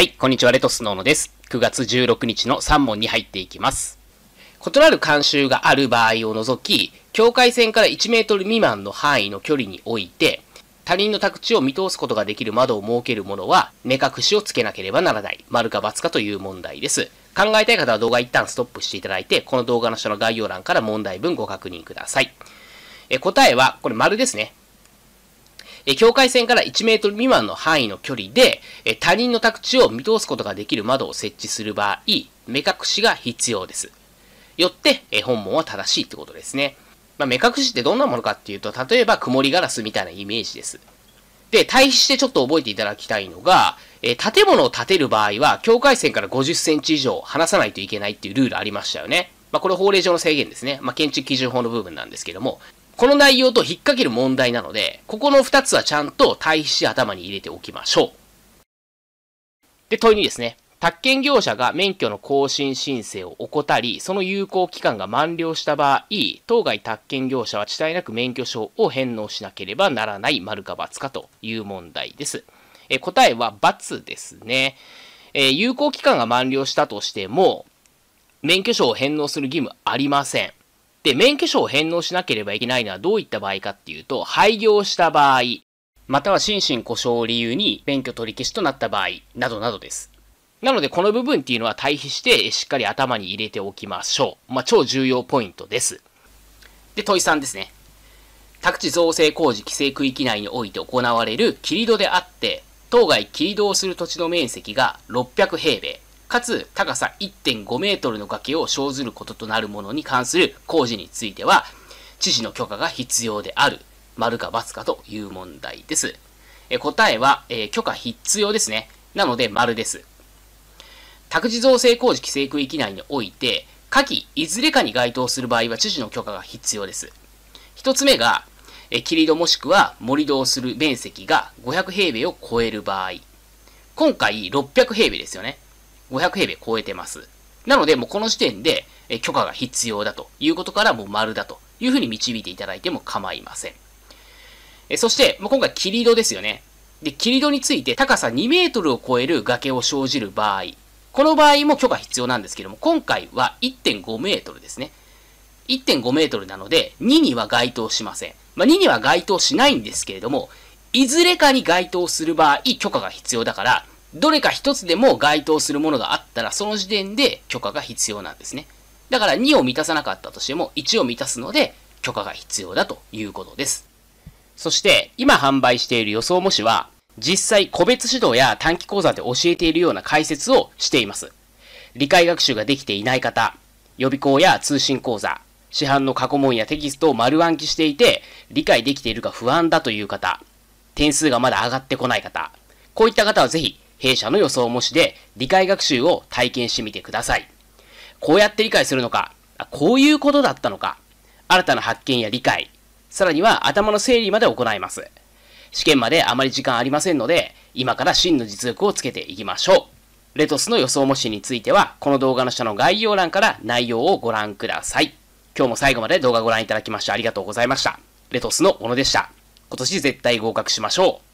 はい、こんにちは、レトスノーノです。9月16日の3問に入っていきます。異なる慣習がある場合を除き、境界線から1メートル未満の範囲の距離において、他人の宅地を見通すことができる窓を設けるものは、目隠しをつけなければならない。丸か×かという問題です。考えたい方は動画一旦ストップしていただいて、この動画の下の概要欄から問題文ご確認ください。え答えは、これ丸ですね。え境界線から1メートル未満の範囲の距離で、え他人の宅地を見通すことができる窓を設置する場合、目隠しが必要です。よって、え本門は正しいってことですね。まあ、目隠しってどんなものかっていうと、例えば曇りガラスみたいなイメージです。で、対比してちょっと覚えていただきたいのが、え建物を建てる場合は、境界線から50センチ以上離さないといけないっていうルールありましたよね。まあ、これ法令上の制限ですね。まあ、建築基準法の部分なんですけども、この内容と引っ掛ける問題なので、ここの2つはちゃんと対比し頭に入れておきましょう。で、問いにですね、宅建業者が免許の更新申請を怠り、その有効期間が満了した場合、当該宅建業者は遅滞なく免許証を返納しなければならない丸か罰かという問題です。え答えは罰ですね、え有効期間が満了したとしても、免許証を返納する義務ありません。で、免許証を返納しなければいけないのはどういった場合かっていうと、廃業した場合、または心身故障を理由に免許取り消しとなった場合、などなどです。なので、この部分っていうのは対比して、しっかり頭に入れておきましょう。まあ、超重要ポイントです。で、問い3ですね。宅地造成工事規制区域内において行われる切り戸であって、当該切り戸をする土地の面積が600平米。かつ高さ1.5メートルの崖を生ずることとなるものに関する工事については、知事の許可が必要である、丸か×かという問題です。え答えは、えー、許可必要ですね。なので、丸です。宅地造成工事規制区域内において、下記いずれかに該当する場合は知事の許可が必要です。一つ目が、え切り戸もしくは盛り土をする面積が500平米を超える場合。今回600平米ですよね。500平米超えてます。なので、もうこの時点で、え許可が必要だということから、もう丸だというふうに導いていただいても構いません。えそして、もう今回、切り戸ですよね。で、切り戸について高さ2メートルを超える崖を生じる場合、この場合も許可必要なんですけども、今回は1.5メートルですね。1.5メートルなので、2には該当しません。まあ、2には該当しないんですけれども、いずれかに該当する場合、許可が必要だから、どれか一つでも該当するものがあったら、その時点で許可が必要なんですね。だから2を満たさなかったとしても、1を満たすので、許可が必要だということです。そして、今販売している予想模試は、実際個別指導や短期講座で教えているような解説をしています。理解学習ができていない方、予備校や通信講座、市販の過去問やテキストを丸暗記していて、理解できているか不安だという方、点数がまだ上がってこない方、こういった方はぜひ弊社の予想模試で理解学習を体験してみてください。こうやって理解するのか、こういうことだったのか、新たな発見や理解、さらには頭の整理まで行います。試験まであまり時間ありませんので、今から真の実力をつけていきましょう。レトスの予想模試については、この動画の下の概要欄から内容をご覧ください。今日も最後まで動画をご覧いただきましてありがとうございました。レトスの小野でした。今年絶対合格しましょう。